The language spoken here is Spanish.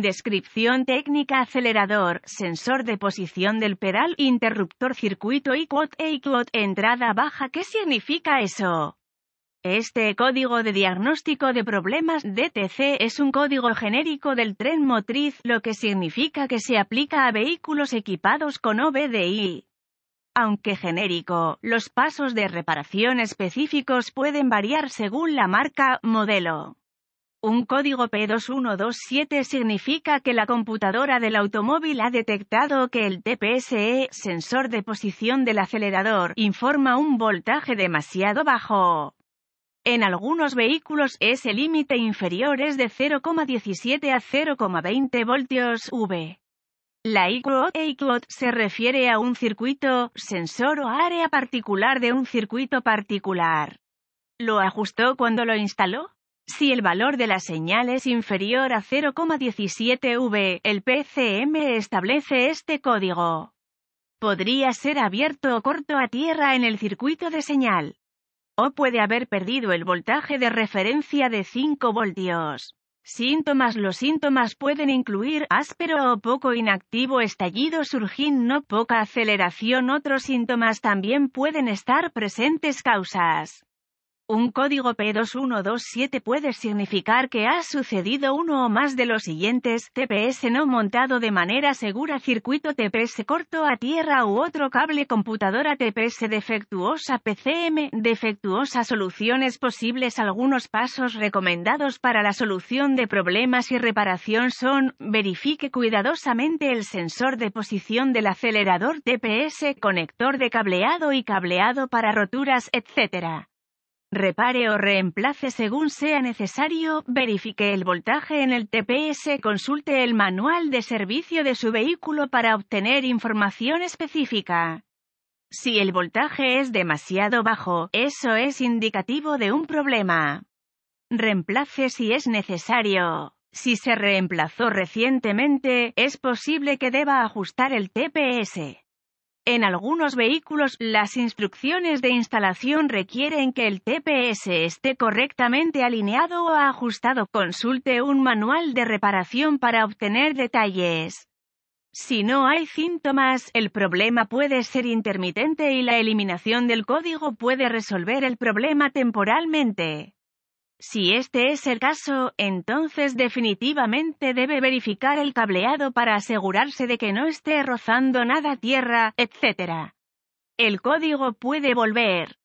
Descripción técnica acelerador, sensor de posición del pedal, interruptor circuito y quote a entrada baja. ¿Qué significa eso? Este código de diagnóstico de problemas DTC es un código genérico del tren motriz, lo que significa que se aplica a vehículos equipados con OBDI. Aunque genérico, los pasos de reparación específicos pueden variar según la marca, modelo. Un código P2127 significa que la computadora del automóvil ha detectado que el TPSE, sensor de posición del acelerador, informa un voltaje demasiado bajo. En algunos vehículos ese límite inferior es de 0,17 a 0,20 voltios V. La IQOT se refiere a un circuito, sensor o área particular de un circuito particular. ¿Lo ajustó cuando lo instaló? Si el valor de la señal es inferior a 0,17 V, el PCM establece este código. Podría ser abierto o corto a tierra en el circuito de señal. O puede haber perdido el voltaje de referencia de 5 voltios. Síntomas Los síntomas pueden incluir áspero o poco inactivo estallido surgín no poca aceleración Otros síntomas también pueden estar presentes causas. Un código P2127 puede significar que ha sucedido uno o más de los siguientes, TPS no montado de manera segura, circuito TPS corto a tierra u otro cable computadora TPS defectuosa PCM, defectuosa soluciones posibles Algunos pasos recomendados para la solución de problemas y reparación son, verifique cuidadosamente el sensor de posición del acelerador TPS, conector de cableado y cableado para roturas, etc. Repare o reemplace según sea necesario, verifique el voltaje en el TPS, consulte el manual de servicio de su vehículo para obtener información específica. Si el voltaje es demasiado bajo, eso es indicativo de un problema. Reemplace si es necesario. Si se reemplazó recientemente, es posible que deba ajustar el TPS. En algunos vehículos, las instrucciones de instalación requieren que el TPS esté correctamente alineado o ajustado. Consulte un manual de reparación para obtener detalles. Si no hay síntomas, el problema puede ser intermitente y la eliminación del código puede resolver el problema temporalmente. Si este es el caso, entonces definitivamente debe verificar el cableado para asegurarse de que no esté rozando nada tierra, etc. El código puede volver